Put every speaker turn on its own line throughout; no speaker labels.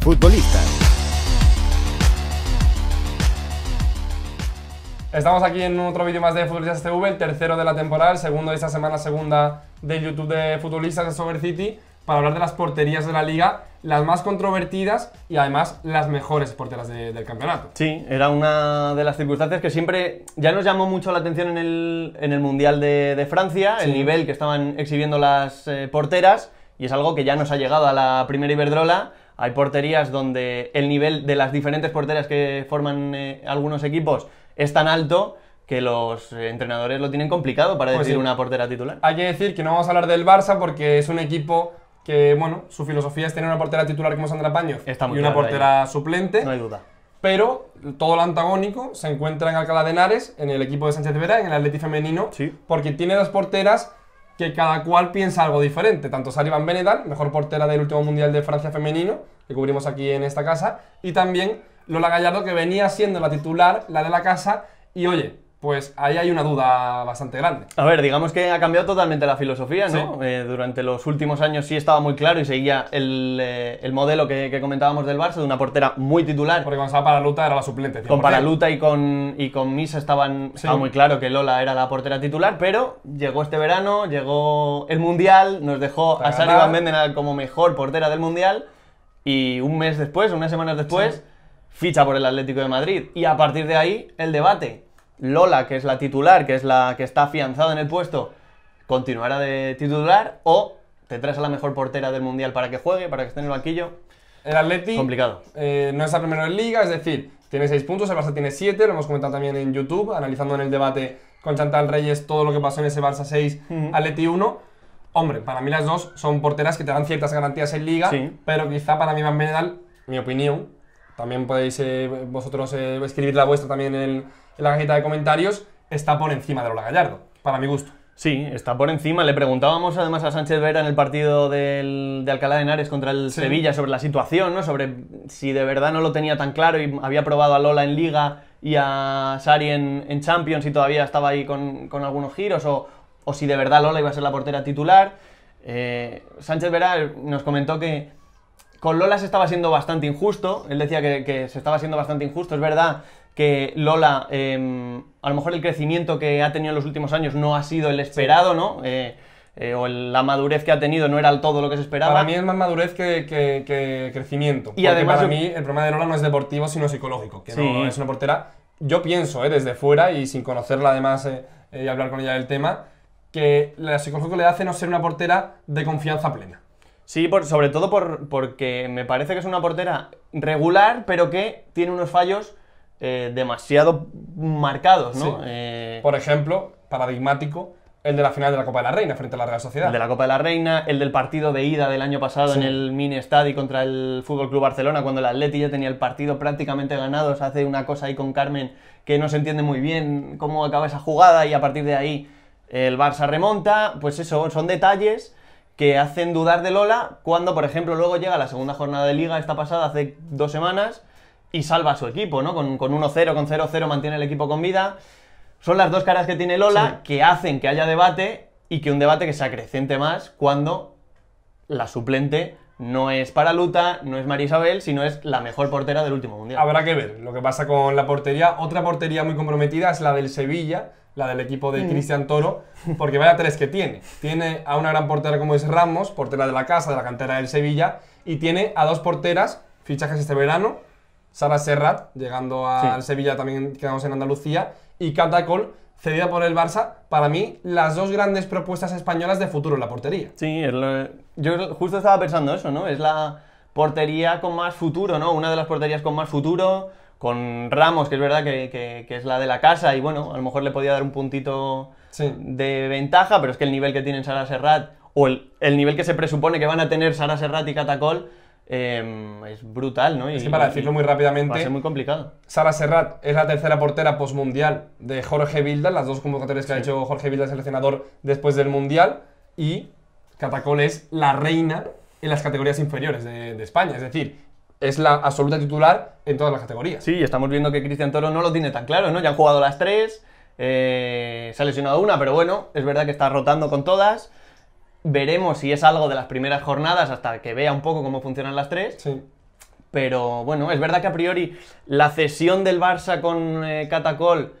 futbolistas.
Estamos aquí en otro vídeo más de Futbolistas TV, el tercero de la temporada, el segundo de esta semana, segunda de YouTube de Futbolistas de Sober City, para hablar de las porterías de la liga, las más controvertidas y además las mejores porteras del campeonato.
Sí, era una de las circunstancias que siempre ya nos llamó mucho la atención en el, Mundial de, Francia, el nivel que estaban exhibiendo las eh, porteras, y es algo que ya nos ha llegado a la primera Iberdrola hay porterías donde el nivel de las diferentes porteras que forman eh, algunos equipos es tan alto que los entrenadores lo tienen complicado para pues decir una portera
titular. Hay que decir que no vamos a hablar del Barça porque es un equipo que, bueno, su filosofía es tener una portera titular como Sandra Paños y una portera suplente. No hay duda. Pero todo lo antagónico se encuentra en Alcalá de Henares, en el equipo de Sánchez Vera, en el Atleti femenino, porque tiene dos porteras que cada cual piensa algo diferente. Tanto Sari Van mejor portera del último Mundial de Francia femenino, que cubrimos aquí en esta casa, y también Lola Gallardo, que venía siendo la titular, la de la casa, y oye, pues ahí hay una duda bastante grande.
A ver, digamos que ha cambiado totalmente la filosofía, ¿no? Eh, durante los últimos años sí estaba muy claro y seguía el, eh, modelo que, comentábamos del Barça, de una portera muy titular. Porque cuando estaba luta era la suplente. Tío, Con Paraluta y con, y con Misa estaban, estaba muy claro que Lola era la portera titular, pero llegó este verano, llegó el Mundial, nos dejó a Sara Van como mejor portera del Mundial y un mes después, unas semanas después, ficha por el Atlético de Madrid. Y a partir de ahí, el debate Lola, que es la titular, que es la que está afianzada en el puesto, continuará de titular o te traes a la mejor portera del mundial para que juegue, para que esté en el banquillo.
El Atleti complicado. Eh, no la primero en Liga, es decir, tiene seis puntos, el Barça tiene 7, lo hemos comentado también en YouTube, analizando en el debate con Chantal Reyes todo lo que pasó en ese Barça 6, Atleti 1. Hombre, para mí las dos son porteras que te dan ciertas garantías en Liga, pero quizá para mí Van Benedal, mi opinión, también podéis eh, vosotros eh, escribir la vuestra también en el la cajita de comentarios, está por encima de Lola Gallardo, para mi gusto. Sí, está
por encima. Le preguntábamos además a Sánchez Vera en el partido del, de Alcalá de Henares contra el Sevilla sobre la situación, ¿no? Sobre si de verdad no lo tenía tan claro y había probado a Lola en Liga y a Sari en, Champions y todavía estaba ahí con, algunos giros o, si de verdad Lola iba a ser la portera titular. Eh, Sánchez Vera nos comentó que con Lola se estaba siendo bastante injusto. Él decía que se estaba siendo bastante injusto. Es verdad que Lola, em, a lo mejor el crecimiento que ha tenido en los últimos años no ha sido el esperado, ¿no?
Eh, eh, o la madurez que ha tenido no era todo lo que se esperaba. Para mí es más madurez que, crecimiento. Y además para mí el problema de Lola no es deportivo, sino psicológico, que no es una portera. Yo pienso, eh, desde fuera y sin conocerla además y hablar con ella del tema, que la psicológico le hace no ser una portera de confianza plena. Sí, por, sobre todo porque
me parece que es una portera regular, pero que tiene unos fallos eh, demasiado
marcados, ¿no? Eh, por ejemplo, paradigmático, el de la final de la Copa de la Reina frente a la Real Sociedad. de
la Copa de la Reina, el del partido de ida del año pasado en el mini estadi contra el Fútbol Club Barcelona, cuando el Atleti ya tenía el partido prácticamente ganado. Se hace una cosa ahí con Carmen que no se entiende muy bien cómo acaba esa jugada y a partir de ahí el Barça remonta. Pues eso, son detalles que hacen dudar de Lola cuando, por ejemplo, luego llega la segunda jornada de liga, esta pasada, hace dos semanas y salva a su equipo, ¿no? Con, con 1-0, con 0-0 mantiene el equipo con vida. Son las dos caras que tiene Lola que hacen que haya debate y que un debate que se acrecente más cuando la suplente no es para Luta,
no es María Isabel, sino es la mejor portera del último mundial. Habrá que ver lo que pasa con la portería. Otra portería muy comprometida es la del Sevilla, la del equipo de mm. Cristian Toro, porque vaya tres que tiene. Tiene a una gran portera como es Ramos, portera de la casa, de la cantera del Sevilla, y tiene a dos porteras, fichajes este verano, Sara Serrat, llegando al Sevilla también quedamos en Andalucía, y Catacol, cedida por el Barça, para mí las dos grandes propuestas españolas de futuro en la portería. Sí, yo justo estaba pensando eso, ¿no? Es la
portería con más futuro, ¿no? Una de las porterías con más futuro, con Ramos, que es verdad que, es la de la casa, y bueno, a lo mejor le podía dar un puntito de ventaja, pero es que el nivel que tienen Sara Serrat, o el, el nivel que se presupone que van a tener Sara Serrat y Catacol,
Em, es brutal, ¿no? es que para decirlo muy rápidamente. Va muy complicado. Sara Serrat es la tercera portera postmundial de Jorge Vilda, las dos convocatorias que ha hecho Jorge Vilda, seleccionador, después del mundial. Y Catacol es la reina en las categorías inferiores de, España. Es decir, es la absoluta titular en todas las categorías. Sí, estamos viendo que Cristian Toro no lo tiene
tan claro, ¿no? Ya han jugado las tres, eh, se ha lesionado una, pero bueno, es verdad que está rotando con todas. Veremos si es algo de las primeras jornadas hasta que vea un poco cómo funcionan las tres. Pero bueno, es verdad que a priori la cesión del Barça con eh, Catacol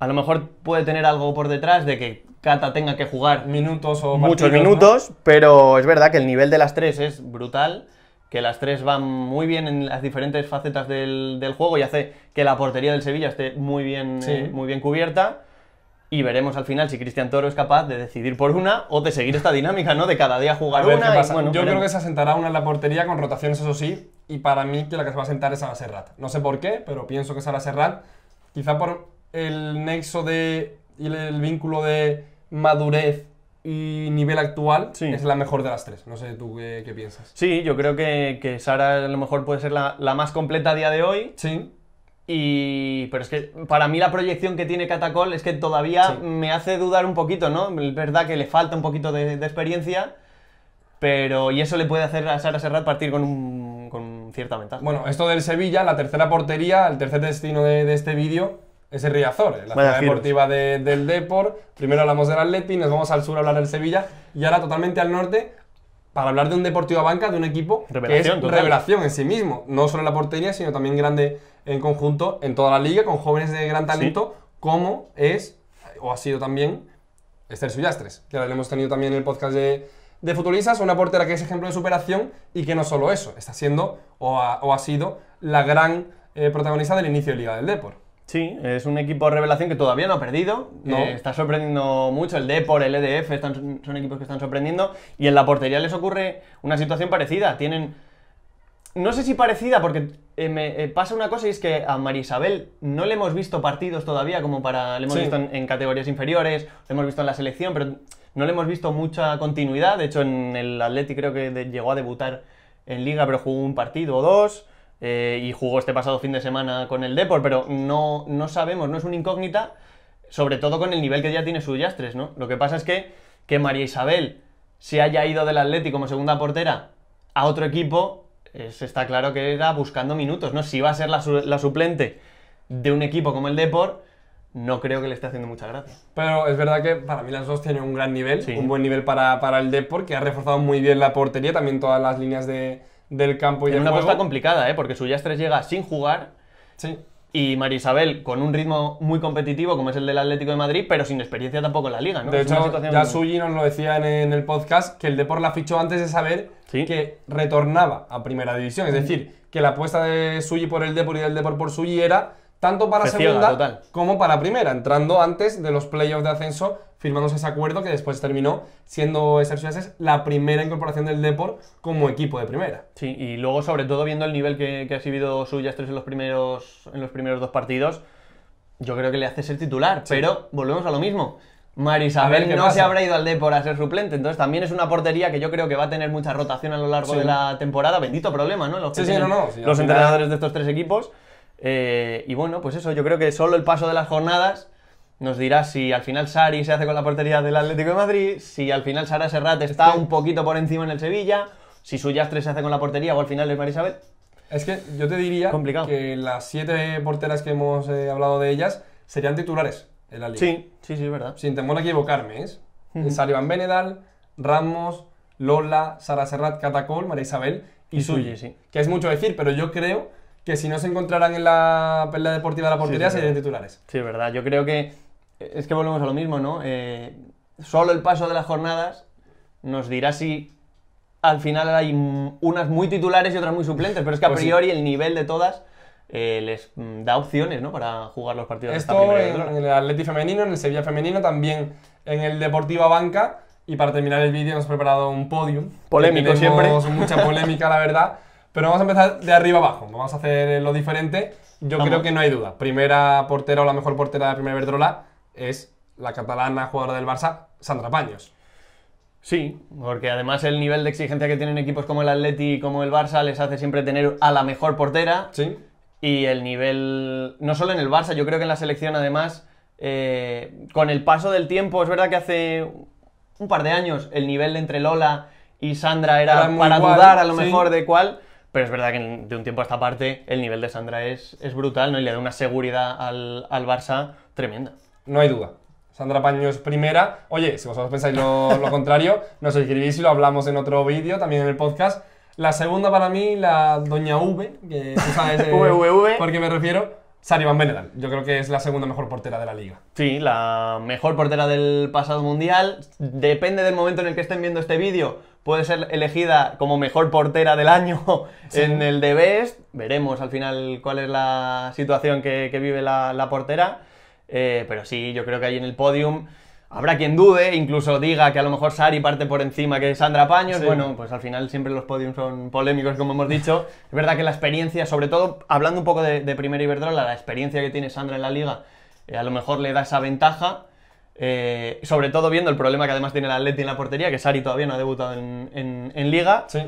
a lo mejor puede tener algo por detrás de que Cata tenga que jugar minutos o muchos minutos, pero es verdad que el nivel de las tres es brutal, que las tres van muy bien en las diferentes facetas del, juego y hace que la portería del Sevilla esté muy bien, eh, muy bien cubierta y veremos al final si Cristian Toro es capaz de decidir por una o de seguir esta dinámica, ¿no? De cada día jugar una. Y, Yo creo que
se asentará una en la portería con rotaciones, eso sí, y para mí que la que se va a sentar es Sara Serrat. No sé por qué, pero pienso que Sara Serrat, quizá por el nexo de y el, vínculo de madurez y nivel actual es la mejor de las tres. No sé tú qué, piensas. Sí, yo creo que,
Sara a lo mejor puede ser la, la más completa a día de hoy. Sí y, pero es que para mí la proyección que tiene Catacol es que todavía me hace dudar un poquito, ¿no? Es verdad que le falta un poquito de, experiencia, pero y eso le puede hacer a Sara Serrat partir con, un, con
cierta ventaja. Bueno, esto del Sevilla, la tercera portería, el tercer destino de, este vídeo es el Riazor, eh, la ciudad deportiva del Depor. Primero hablamos del Atleti, nos vamos al sur a hablar del Sevilla y ahora totalmente al norte para hablar de un Deportivo a Banca, de un equipo revelación, es revelación en sí mismo. No solo en la portería, sino también grande en conjunto en toda la liga, con jóvenes de gran talento, como es, o ha sido también, Esther Suyastres, que ahora hemos tenido también en el podcast de, Futuristas, una portera que es ejemplo de superación y que no solo eso, está siendo o ha, sido la gran eh, protagonista del inicio de Liga del Deport. Sí,
es un equipo revelación que todavía no ha perdido. está sorprendiendo mucho. El Depor, el EDF, están, son equipos que están sorprendiendo. Y en la portería les ocurre una situación parecida. Tienen. No sé si parecida, porque eh, me eh, pasa una cosa y es que a Marisabel no le hemos visto partidos todavía como para. Le hemos visto en, categorías inferiores, le hemos visto en la selección, pero no le hemos visto mucha continuidad. De hecho, en el Atleti creo que llegó a debutar en Liga, pero jugó un partido o dos. Eh, y jugó este pasado fin de semana con el Depor, pero no, no sabemos, no es una incógnita, sobre todo con el nivel que ya tiene su Yastres, ¿no? Lo que pasa es que, que María Isabel se haya ido del Atlético como segunda portera a otro equipo, está claro que era buscando minutos, ¿no? Si va a ser la, suplente de un equipo como el
Depor, no creo que le esté haciendo mucha gracia. Pero es verdad que para mí las dos tienen un gran nivel, un buen nivel para, el Depor, que ha reforzado muy bien la portería, también todas las líneas de, del campo y en una apuesta complicada, ¿eh? porque Suyastres llega sin jugar. Sí. Y Marisabel con
un ritmo muy competitivo como es el del Atlético de Madrid, pero sin experiencia tampoco en la liga. De hecho, ya Suyi
nos lo decía en, el podcast que el Depor la fichó antes de saber que retornaba a Primera División. Es decir, que la apuesta de Suyi por el Depor y del Depor por Suyi era tanto para segunda como para primera, entrando antes de los playoffs de ascenso, firmándose ese acuerdo que después terminó siendo Sergio la primera incorporación del Deport como equipo de primera. Sí, y
luego sobre todo viendo el nivel que, que ha exhibido Suyas tres en los primeros, en los primeros dos partidos, yo creo que le hace ser titular, pero volvemos a lo mismo. Marisabel no se habrá ido al Depor a ser suplente, entonces también es una portería que yo creo que va a tener mucha rotación a lo largo de la temporada. Bendito problema, ¿no? Los, sí, no, no, los entrenadores de estos tres equipos. Eh, y bueno, pues eso, yo creo que solo el paso de las jornadas nos dirá si al final Sari se hace con la portería del Atlético de Madrid, si al final Sara Serrat está un poquito por encima en el Sevilla, si su Yastre se hace con la portería o al final
es Marisabel. Es que yo te diría Complicado. que las siete porteras que hemos eh, hablado de ellas serían titulares en la liga. Sí, sí, sí, es verdad. Sin temor a equivocarme, ¿eh? ¿es? ¿eh? Sari Van Benedal, Ramos, Lola, Sara Serrat, Catacol, María Isabel y, y sí. Que es mucho decir, pero yo creo que si no se encontrarán en la pelea deportiva de la portería serían titulares.
Sí, es verdad. Yo creo que es que volvemos a lo mismo, ¿no? Eh, solo el paso de las jornadas nos dirá si al final hay unas muy titulares y otras muy suplentes, pero es que a pues priori el nivel de todas eh, les da opciones ¿no? para jugar los
partidos. Esto en, en, el Atleti femenino, en el Sevilla femenino, también en el deportivo Banca. Y para terminar el vídeo hemos preparado un podium. Polémico siempre. Mucha polémica, la verdad. Pero vamos a empezar de arriba abajo, vamos a hacer lo diferente. Yo creo que no hay duda. Primera portera o la mejor portera de Primera Iberdrola es la catalana jugadora del Barça, Sandra Paños.
Sí, porque además el nivel de exigencia que tienen equipos como el Atleti y como el Barça les hace siempre tener a la mejor portera. Sí. Y el nivel, no solo en el Barça, yo creo que en la selección además, eh, con el paso del tiempo, es verdad que hace un par de años el nivel entre Lola y Sandra era, para dudar a lo mejor de cuál pero es verdad que de un tiempo a esta parte el nivel de Sandra es, es brutal, Y le da una seguridad al,
Barça tremenda. No hay duda. Sandra Paños primera. Oye, si vosotros pensáis lo, contrario, nos escribís y lo hablamos en otro vídeo, también en el podcast. La segunda para mí, la Doña V, que tú sabes eh, por qué me refiero, Sari Van yo creo que es
la segunda mejor portera de la liga. Sí, la mejor portera del pasado mundial. Depende del momento en el que estén viendo este vídeo. Puede ser elegida como mejor portera del año en el de Best. Veremos al final cuál es la situación que, vive la, portera. Eh, pero sí, yo creo que ahí en el podium Habrá quien dude, incluso diga que a lo mejor Sari parte por encima que Sandra Paños. Bueno, pues al final siempre los podiums son polémicos, como hemos dicho. es verdad que la experiencia, sobre todo hablando un poco de, de Primera Iberdrola, la experiencia que tiene Sandra en la liga, eh, a lo mejor le da esa ventaja. Eh, sobre todo viendo el problema que además tiene la Atleti en la portería, que Sari todavía no ha debutado en, liga. Sí.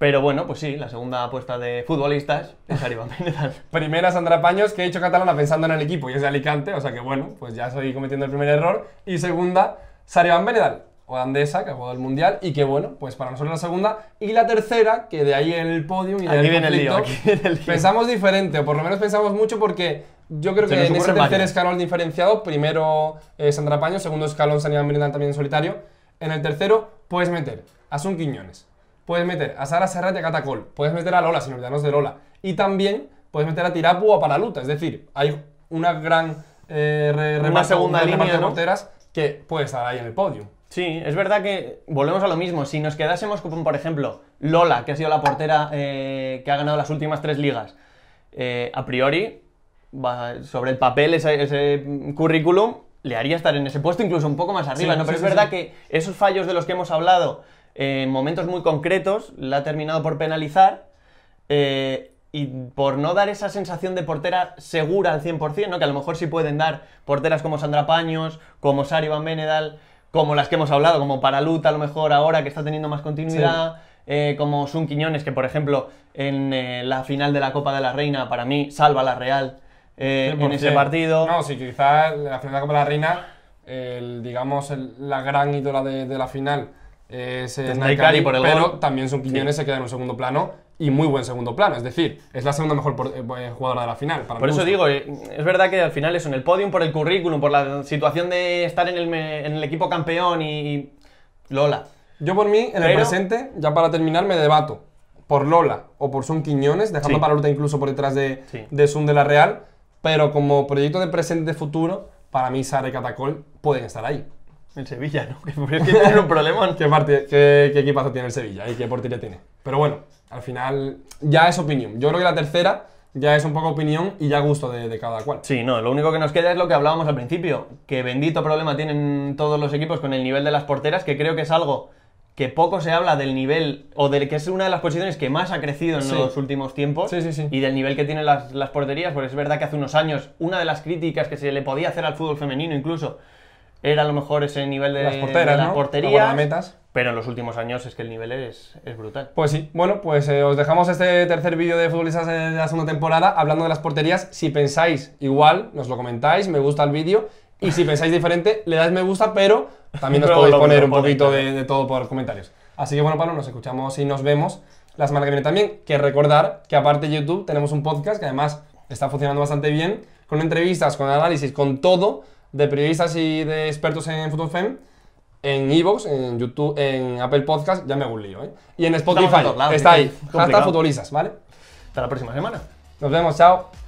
Pero bueno, pues sí, la segunda
apuesta de futbolistas es Benedal. Primera Sandra Paños, que he hecho catalana pensando en el equipo y es de Alicante, o sea que bueno, pues ya estoy cometiendo el primer error. Y segunda, Sariban Benedal, o Andesa, que ha jugado el Mundial y que bueno, pues para nosotros la segunda. Y la tercera, que de ahí en el podio y de aquí viene el lío, pensamos diferente, o por lo menos pensamos mucho porque yo creo que en ese tercer escalón diferenciado, primero es eh, Sandra Paños, segundo escalón Sari Benedal también en solitario, en el tercero puedes meter a Sun Quiñones, puedes meter a Sara Serrat y a Catacol, puedes meter a Lola, sin olvidarnos de Lola, y también puedes meter a Tirapu o a Paraluta, es decir, hay una gran eh, segunda línea de porteras que puede estar ahí en el podio. Sí, es
verdad que volvemos a lo mismo. Si nos quedásemos con, por ejemplo, Lola, que ha sido la portera eh, que ha ganado las últimas tres ligas, eh, a priori, sobre el papel, ese, currículum le haría estar en ese puesto, incluso un poco más arriba, ¿no? Pero es verdad que esos fallos de los que hemos hablado, en momentos muy concretos la ha terminado por penalizar eh, y por no dar esa sensación de portera segura al 100%, ¿no? que a lo mejor sí pueden dar porteras como Sandra Paños, como Sari Van Benedal, como las que hemos hablado, como Paraluta a lo mejor ahora que está teniendo más continuidad. Eh, como Sun Quiñones, que por ejemplo en eh, la final de la Copa de la Reina, para mí, salva la Real eh, en ese partido.
No, sí, quizás la final de la Copa de la Reina, digamos, la gran ídola de la final es eh, pero también son Quiñones se queda en un segundo plano y muy buen segundo plano. Es decir, es la segunda mejor eh, eh, jugadora de la final. por eso digo, es verdad que al final es
en el podium, por el currículum, por la situación de estar en el, equipo campeón y,
Lola. Yo por mí, en el presente, ya para terminar, me debato por Lola o por Son Quiñones, dejando para Luta incluso por detrás de, sí. de la Real, pero como proyecto de presente futuro, para mí Sara y Catacol pueden estar ahí. El Sevilla, ¿no? Que es que tienen un problema. ¿Qué, parte, equipazo tiene el Sevilla y qué portería tiene? Pero bueno, al final ya es opinión. Yo creo que la tercera ya es un poco opinión y ya gusto de, cada cual. Sí, no, lo único que nos
queda es lo que hablábamos al principio, que bendito problema tienen todos los equipos con el nivel de las porteras, que creo que es algo que poco se habla del nivel, o del que es una de las posiciones que más ha crecido en los últimos tiempos, sí, sí, y del nivel que tienen las, las porterías, porque es verdad que hace unos años una de las críticas que se le podía hacer al fútbol femenino incluso era a lo mejor ese nivel de las, porteras, de las metas. pero en los últimos años es que el nivel es, brutal.
Pues sí, bueno, pues eh, os dejamos este tercer vídeo de futbolistas de la segunda temporada hablando de las porterías. Si pensáis igual, nos lo comentáis, me gusta el vídeo. Y si pensáis diferente, le dais me gusta, pero también os podéis poner un poquito de, todo por los comentarios. Así que bueno, Pablo, nos escuchamos y nos vemos la semana que viene también. Que recordar que aparte de YouTube tenemos un podcast que además está funcionando bastante bien, con entrevistas, con análisis, con todo de periodistas y de expertos en Fútbol e en Evox, en YouTube, en Apple Podcast, ya me hago un lío, ¿eh? Y en Spotify, está ahí, hasta futbolistas, ¿vale? Hasta la próxima semana. Nos vemos, chao.